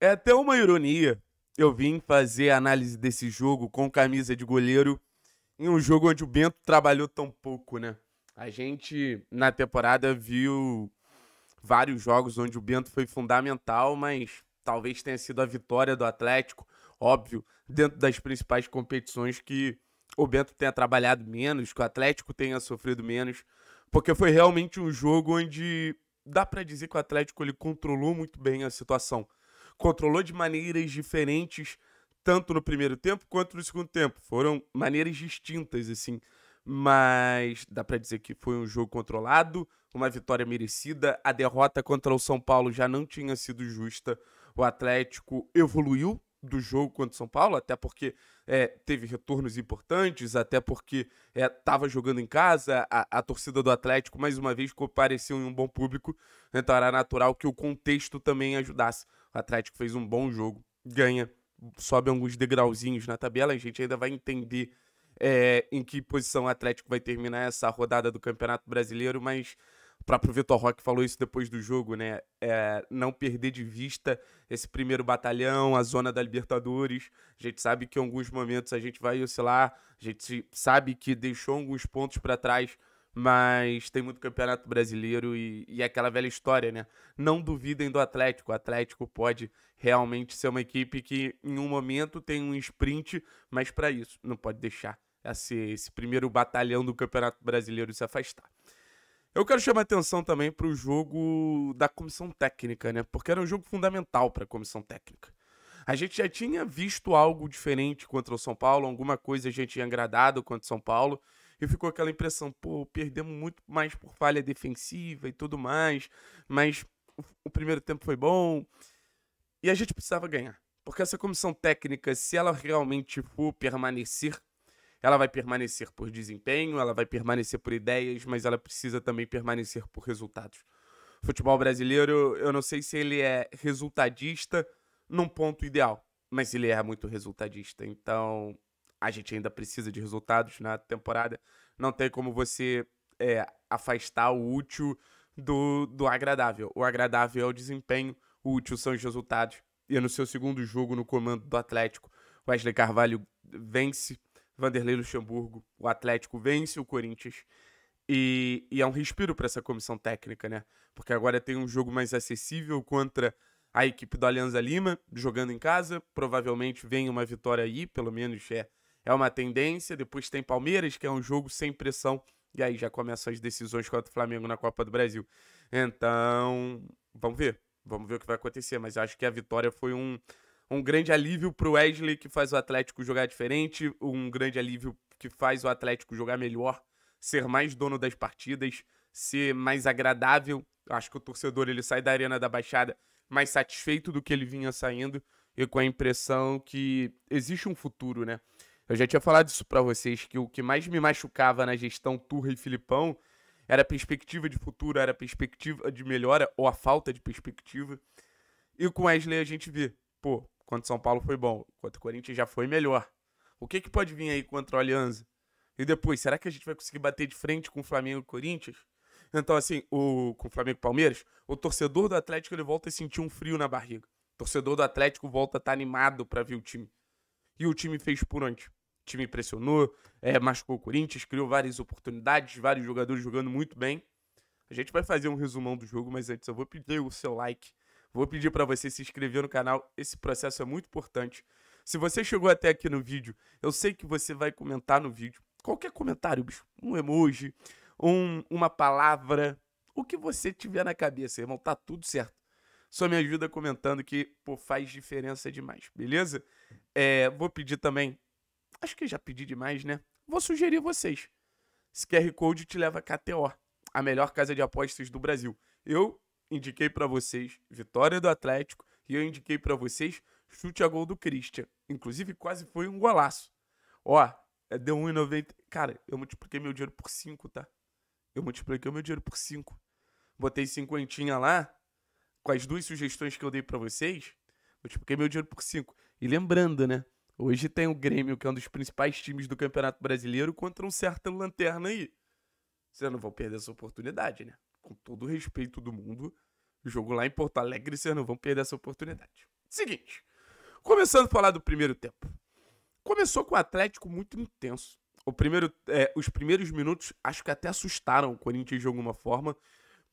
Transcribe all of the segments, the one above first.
É até uma ironia eu vim fazer a análise desse jogo com camisa de goleiro em um jogo onde o Bento trabalhou tão pouco, né? A gente, na temporada, viu vários jogos onde o Bento foi fundamental, mas talvez tenha sido a vitória do Atlético, óbvio, dentro das principais competições que o Bento tenha trabalhado menos, que o Atlético tenha sofrido menos, porque foi realmente um jogo onde dá para dizer que o Atlético ele controlou muito bem a situação controlou de maneiras diferentes, tanto no primeiro tempo quanto no segundo tempo. Foram maneiras distintas, assim. Mas dá para dizer que foi um jogo controlado, uma vitória merecida. A derrota contra o São Paulo já não tinha sido justa. O Atlético evoluiu do jogo contra o São Paulo, até porque é, teve retornos importantes, até porque estava é, jogando em casa, a, a, torcida do Atlético mais uma vez compareceu em um bom público, então era natural que o contexto também ajudasse. O Atlético fez um bom jogo, ganha, sobe alguns degrauzinhos na tabela. A gente ainda vai entender é, em que posição o Atlético vai terminar essa rodada do Campeonato Brasileiro, mas o próprio Vitor Roque falou isso depois do jogo, né? É, não perder de vista esse primeiro batalhão, a zona da Libertadores. A gente sabe que em alguns momentos a gente vai oscilar, a gente sabe que deixou alguns pontos para trás mas tem muito campeonato brasileiro e, e é aquela velha história, né? Não duvidem do Atlético. O Atlético pode realmente ser uma equipe que em um momento tem um sprint, mas para isso não pode deixar esse, esse primeiro batalhão do Campeonato Brasileiro se afastar. Eu quero chamar atenção também para o jogo da comissão técnica, né? Porque era um jogo fundamental para a comissão técnica. A gente já tinha visto algo diferente contra o São Paulo, alguma coisa a gente tinha agradado contra o São Paulo, e ficou aquela impressão, pô, perdemos muito mais por falha defensiva e tudo mais, mas o, o primeiro tempo foi bom e a gente precisava ganhar. Porque essa comissão técnica, se ela realmente for permanecer, ela vai permanecer por desempenho, ela vai permanecer por ideias, mas ela precisa também permanecer por resultados. O futebol brasileiro, eu não sei se ele é resultadista num ponto ideal, mas ele é muito resultadista. Então, a gente ainda precisa de resultados na temporada. Não tem como você é, afastar o útil do, do agradável. O agradável é o desempenho, o útil são os resultados. E é no seu segundo jogo no comando do Atlético, Wesley Carvalho vence Vanderlei Luxemburgo, o Atlético vence o Corinthians. E, e é um respiro para essa comissão técnica, né? Porque agora tem um jogo mais acessível contra a equipe do Alianza Lima, jogando em casa. Provavelmente vem uma vitória aí, pelo menos é é uma tendência. Depois tem Palmeiras, que é um jogo sem pressão. E aí já começam as decisões contra o Flamengo na Copa do Brasil. Então, vamos ver. Vamos ver o que vai acontecer. Mas eu acho que a vitória foi um, um grande alívio para o Wesley, que faz o Atlético jogar diferente. Um grande alívio que faz o Atlético jogar melhor, ser mais dono das partidas, ser mais agradável. acho que o torcedor ele sai da Arena da Baixada mais satisfeito do que ele vinha saindo e com a impressão que existe um futuro, né? Eu já tinha falado isso para vocês, que o que mais me machucava na gestão Turra e Filipão era a perspectiva de futuro, era a perspectiva de melhora ou a falta de perspectiva. E com Wesley a gente vê, pô, quanto São Paulo foi bom, quanto o Corinthians já foi melhor. O que, que pode vir aí contra o Alianza? E depois, será que a gente vai conseguir bater de frente com o Flamengo e Corinthians? Então, assim, o, com o Flamengo e Palmeiras, o torcedor do Atlético ele volta a sentir um frio na barriga. O torcedor do Atlético volta a estar tá animado para ver o time. E o time fez por onde? time impressionou, é, machucou o Corinthians, criou várias oportunidades, vários jogadores jogando muito bem. A gente vai fazer um resumão do jogo, mas antes eu vou pedir o seu like, vou pedir para você se inscrever no canal. Esse processo é muito importante. Se você chegou até aqui no vídeo, eu sei que você vai comentar no vídeo. Qualquer comentário, bicho, um emoji, um, uma palavra, o que você tiver na cabeça, irmão, tá tudo certo. Só me ajuda comentando que pô, faz diferença demais, beleza? É, vou pedir também acho que já pedi demais, né? Vou sugerir vocês. Esse QR Code te leva a KTO, a melhor casa de apostas do Brasil. Eu indiquei para vocês vitória do Atlético e eu indiquei para vocês chute a gol do Christian. Inclusive, quase foi um golaço. Ó, é, deu 1,90. Cara, eu multipliquei meu dinheiro por 5, tá? Eu multipliquei meu dinheiro por 5. Botei cinquentinha lá, com as duas sugestões que eu dei para vocês, multipliquei meu dinheiro por 5. E lembrando, né? Hoje tem o Grêmio, que é um dos principais times do Campeonato Brasileiro, contra um certo lanterna aí. Você não vão perder essa oportunidade, né? Com todo o respeito do mundo, jogo lá em Porto Alegre, vocês não vão perder essa oportunidade. Seguinte, começando a falar do primeiro tempo. Começou com o Atlético muito intenso. O primeiro, é, os primeiros minutos acho que até assustaram o Corinthians de alguma forma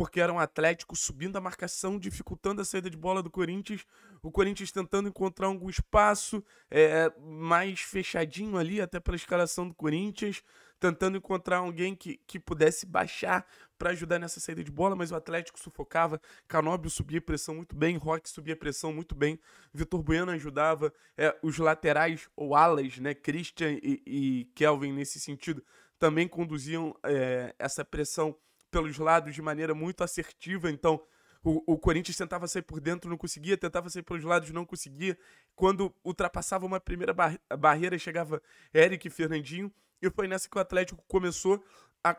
porque era um Atlético subindo a marcação, dificultando a saída de bola do Corinthians, o Corinthians tentando encontrar algum espaço é, é mais fechadinho ali, até pela escalação do Corinthians, tentando encontrar alguém que, que pudesse baixar para ajudar nessa saída de bola, mas o Atlético sufocava, Canóbio subia pressão muito bem, Roque subia pressão muito bem, Vitor Bueno ajudava, é, os laterais ou alas, né, Christian e, e Kelvin nesse sentido, também conduziam é, essa pressão pelos lados de maneira muito assertiva, então o, o Corinthians tentava sair por dentro, não conseguia, tentava sair pelos lados, não conseguia. Quando ultrapassava uma primeira bar barreira, chegava Eric e Fernandinho, e foi nessa que o Atlético começou a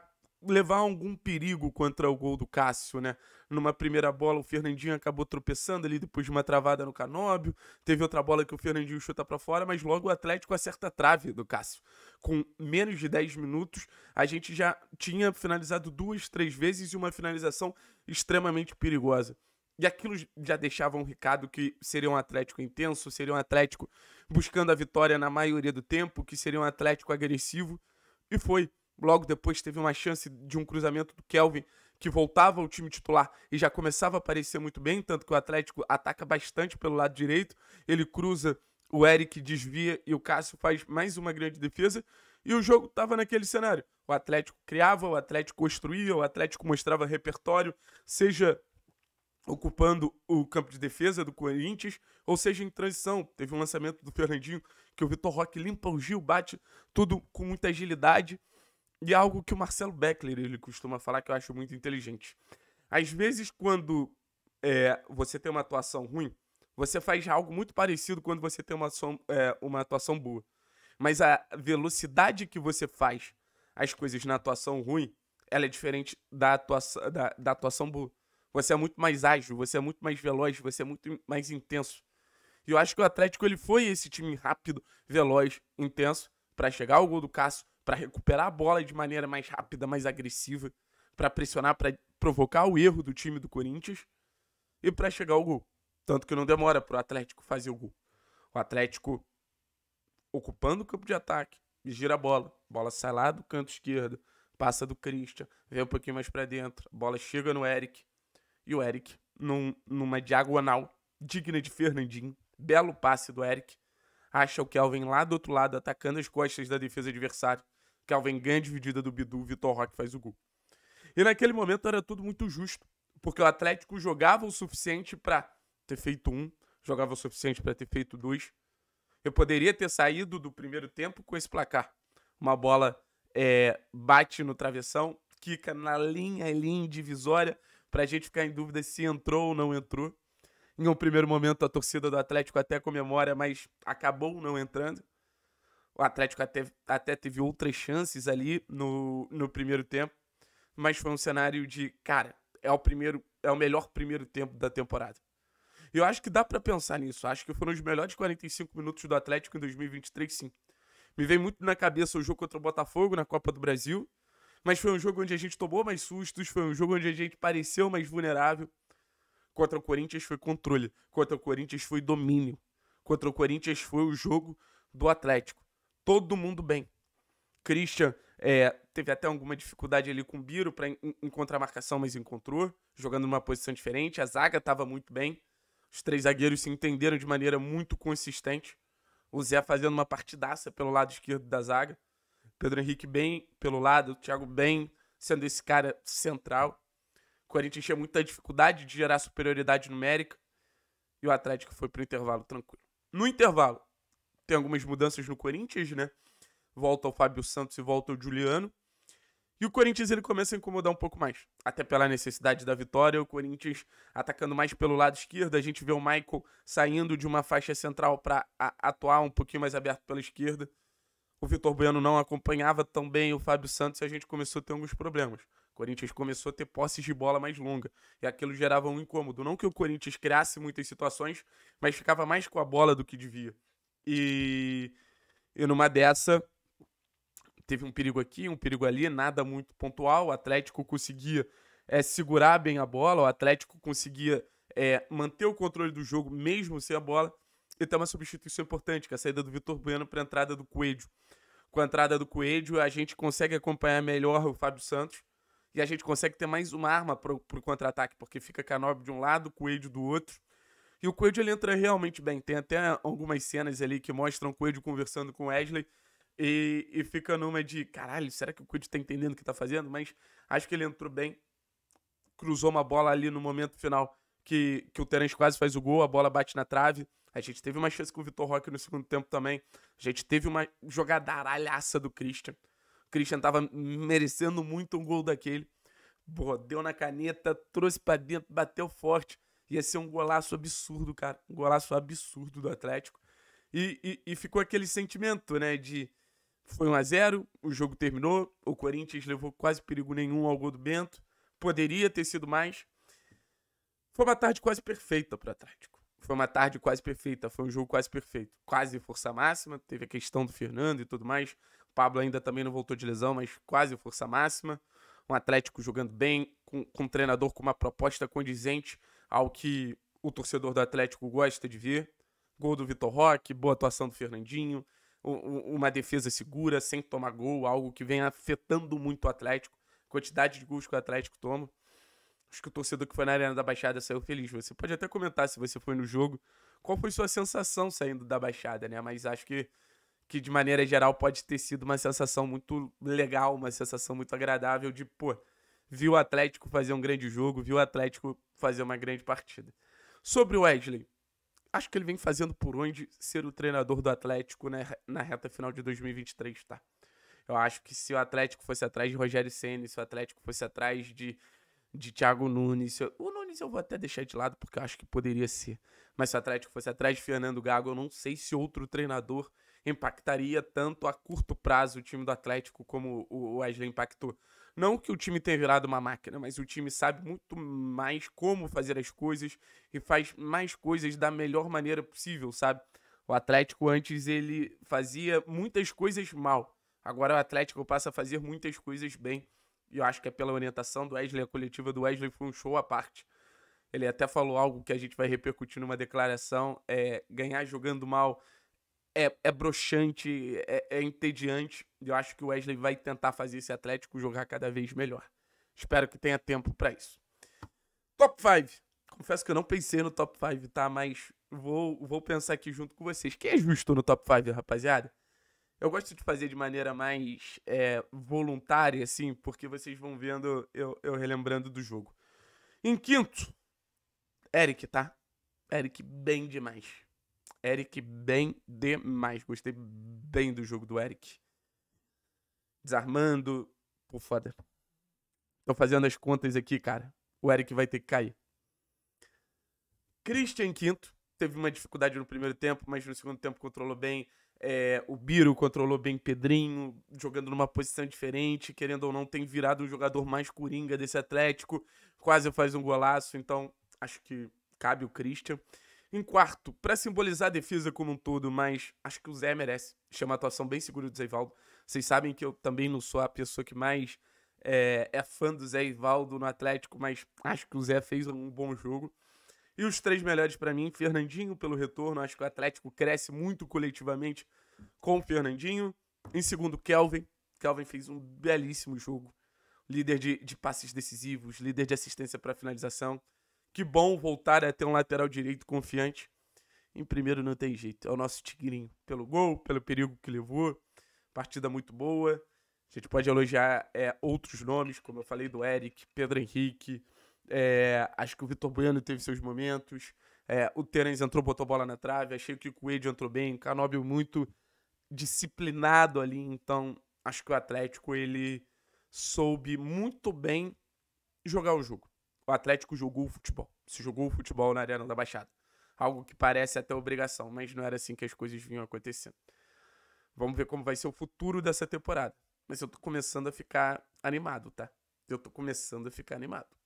levar algum perigo contra o gol do Cássio, né? Numa primeira bola, o Fernandinho acabou tropeçando ali depois de uma travada no Canóbio. Teve outra bola que o Fernandinho chuta para fora, mas logo o Atlético acerta a trave do Cássio. Com menos de 10 minutos, a gente já tinha finalizado duas, três vezes e uma finalização extremamente perigosa. E aquilo já deixava um recado que seria um Atlético intenso, seria um Atlético buscando a vitória na maioria do tempo, que seria um Atlético agressivo. E foi. Logo depois teve uma chance de um cruzamento do Kelvin que voltava ao time titular e já começava a aparecer muito bem, tanto que o Atlético ataca bastante pelo lado direito. Ele cruza, o Eric desvia e o Cássio faz mais uma grande defesa. E o jogo estava naquele cenário. O Atlético criava, o Atlético construía, o Atlético mostrava repertório, seja ocupando o campo de defesa do Corinthians, ou seja, em transição. Teve um lançamento do Fernandinho que o Vitor Roque limpa o Gil, bate tudo com muita agilidade e é algo que o Marcelo Beckler ele costuma falar que eu acho muito inteligente. Às vezes, quando é, você tem uma atuação ruim, você faz algo muito parecido quando você tem uma, é, uma atuação boa. Mas a velocidade que você faz as coisas na atuação ruim, ela é diferente da atuação, da, da atuação boa. Você é muito mais ágil, você é muito mais veloz, você é muito mais intenso. E eu acho que o Atlético ele foi esse time rápido, veloz, intenso, para chegar ao gol do Cássio, para recuperar a bola de maneira mais rápida, mais agressiva, para pressionar, para provocar o erro do time do Corinthians e para chegar ao gol. Tanto que não demora para o Atlético fazer o gol. O Atlético ocupando o campo de ataque, gira a bola, bola sai lá do canto esquerdo, passa do Christian, vem um pouquinho mais para dentro, a bola chega no Eric e o Eric num, numa diagonal digna de Fernandinho, belo passe do Eric acha o Kelvin lá do outro lado, atacando as costas da defesa adversária. Kelvin ganha dividida do Bidu, Vitor Roque faz o gol. E naquele momento era tudo muito justo, porque o Atlético jogava o suficiente para ter feito um, jogava o suficiente para ter feito dois. Eu poderia ter saído do primeiro tempo com esse placar. Uma bola é, bate no travessão, quica na linha, é linha divisória, para a gente ficar em dúvida se entrou ou não entrou. Em um primeiro momento, a torcida do Atlético até comemora, mas acabou não entrando. O Atlético até, até teve outras chances ali no, no primeiro tempo. Mas foi um cenário de, cara, é o primeiro, é o melhor primeiro tempo da temporada. E eu acho que dá para pensar nisso. Acho que foram os melhores 45 minutos do Atlético em 2023, sim. Me vem muito na cabeça o jogo contra o Botafogo na Copa do Brasil. Mas foi um jogo onde a gente tomou mais sustos, foi um jogo onde a gente pareceu mais vulnerável. Contra o Corinthians foi controle. Contra o Corinthians foi domínio. Contra o Corinthians foi o jogo do Atlético. Todo mundo bem. Christian é, teve até alguma dificuldade ali com o Biro para encontrar a marcação, mas encontrou, jogando numa posição diferente. A zaga estava muito bem. Os três zagueiros se entenderam de maneira muito consistente. O Zé fazendo uma partidaça pelo lado esquerdo da zaga. Pedro Henrique bem pelo lado, o Thiago bem sendo esse cara central. O Corinthians tinha muita dificuldade de gerar superioridade numérica e o Atlético foi pro intervalo tranquilo. No intervalo, tem algumas mudanças no Corinthians, né? Volta o Fábio Santos e volta o Juliano. E o Corinthians ele começa a incomodar um pouco mais. Até pela necessidade da vitória, o Corinthians atacando mais pelo lado esquerdo. A gente vê o Michael saindo de uma faixa central para atuar um pouquinho mais aberto pela esquerda. O Vitor Bueno não acompanhava tão bem o Fábio Santos e a gente começou a ter alguns problemas. Corinthians começou a ter posses de bola mais longa e aquilo gerava um incômodo. Não que o Corinthians criasse muitas situações, mas ficava mais com a bola do que devia. E, e numa dessa, teve um perigo aqui, um perigo ali, nada muito pontual. O Atlético conseguia é, segurar bem a bola, o Atlético conseguia é, manter o controle do jogo mesmo sem a bola. E tem uma substituição importante, que é a saída do Vitor Bueno para a entrada do Coelho. Com a entrada do Coelho, a gente consegue acompanhar melhor o Fábio Santos e a gente consegue ter mais uma arma pro contra-ataque, porque fica Canob de um lado, Coelho do outro. E o Coelho ele entra realmente bem. Tem até algumas cenas ali que mostram o Coelho conversando com Wesley e, e fica numa de caralho, será que o Coelho está entendendo o que está fazendo? Mas acho que ele entrou bem, cruzou uma bola ali no momento final que, que o Terence quase faz o gol, a bola bate na trave. A gente teve uma chance com o Vitor Roque no segundo tempo também. A gente teve uma jogadaralhaça do Christian. Christian tava merecendo muito um gol daquele. Porra, deu na caneta, trouxe para dentro, bateu forte. Ia ser um golaço absurdo, cara. Um golaço absurdo do Atlético. E, e, e ficou aquele sentimento, né? De foi 1 a 0 o jogo terminou. O Corinthians levou quase perigo nenhum ao gol do Bento. Poderia ter sido mais. Foi uma tarde quase perfeita para o Atlético. Foi uma tarde quase perfeita, foi um jogo quase perfeito. Quase força máxima, teve a questão do Fernando e tudo mais. Pablo ainda também não voltou de lesão, mas quase força máxima. Um Atlético jogando bem, com, com um treinador com uma proposta condizente ao que o torcedor do Atlético gosta de ver. Gol do Vitor Roque, boa atuação do Fernandinho, uma defesa segura, sem tomar gol, algo que vem afetando muito o Atlético. Quantidade de gols que o Atlético toma. Acho que o torcedor que foi na Arena da Baixada saiu feliz. Você pode até comentar se você foi no jogo. Qual foi sua sensação saindo da Baixada, né? Mas acho que que de maneira geral pode ter sido uma sensação muito legal, uma sensação muito agradável de, pô, vi o Atlético fazer um grande jogo, vi o Atlético fazer uma grande partida. Sobre o Wesley, acho que ele vem fazendo por onde ser o treinador do Atlético né, na reta final de 2023, tá? Eu acho que se o Atlético fosse atrás de Rogério Senna, se o Atlético fosse atrás de, de Thiago Nunes, eu, o Nunes eu vou até deixar de lado porque eu acho que poderia ser, mas se o Atlético fosse atrás de Fernando Gago, eu não sei se outro treinador impactaria tanto a curto prazo o time do Atlético como o Wesley impactou. Não que o time tenha virado uma máquina, mas o time sabe muito mais como fazer as coisas e faz mais coisas da melhor maneira possível, sabe? O Atlético antes ele fazia muitas coisas mal. Agora o Atlético passa a fazer muitas coisas bem. E eu acho que é pela orientação do Wesley, a coletiva do Wesley foi um show à parte. Ele até falou algo que a gente vai repercutir numa declaração: é ganhar jogando mal, é, é broxante, é, é entediante. Eu acho que o Wesley vai tentar fazer esse Atlético jogar cada vez melhor. Espero que tenha tempo para isso. Top 5. Confesso que eu não pensei no top 5, tá? Mas vou, vou pensar aqui junto com vocês. Quem é justo no top 5, rapaziada? Eu gosto de fazer de maneira mais é, voluntária, assim, porque vocês vão vendo eu, eu relembrando do jogo. Em quinto, Eric, tá? Eric, bem demais. Eric bem demais. Gostei bem do jogo do Eric. Desarmando. Pô, foda. Tô fazendo as contas aqui, cara. O Eric vai ter que cair. Christian Quinto. Teve uma dificuldade no primeiro tempo, mas no segundo tempo controlou bem. É, o Biro controlou bem Pedrinho, jogando numa posição diferente, querendo ou não, tem virado o jogador mais coringa desse Atlético. Quase faz um golaço, então acho que cabe o Christian. Em quarto, para simbolizar a defesa como um todo, mas acho que o Zé merece. Chama a atuação bem segura do Zé Ivaldo. Vocês sabem que eu também não sou a pessoa que mais é, é fã do Zé Ivaldo no Atlético, mas acho que o Zé fez um bom jogo. E os três melhores para mim, Fernandinho pelo retorno, acho que o Atlético cresce muito coletivamente com o Fernandinho. Em segundo, Kelvin. Kelvin fez um belíssimo jogo. Líder de, de passes decisivos, líder de assistência para finalização. Que bom voltar a ter um lateral direito confiante. Em primeiro não tem jeito. É o nosso Tigrinho. Pelo gol, pelo perigo que levou. Partida muito boa. A gente pode elogiar é, outros nomes, como eu falei do Eric, Pedro Henrique. É, acho que o Vitor Bueno teve seus momentos. É, o Terence entrou, botou a bola na trave. Achei que o Coelho entrou bem. O Canóbio muito disciplinado ali. Então, acho que o Atlético ele soube muito bem jogar o jogo o Atlético jogou o futebol. Se jogou o futebol na Arena da Baixada. Algo que parece até obrigação, mas não era assim que as coisas vinham acontecendo. Vamos ver como vai ser o futuro dessa temporada. Mas eu tô começando a ficar animado, tá? Eu tô começando a ficar animado.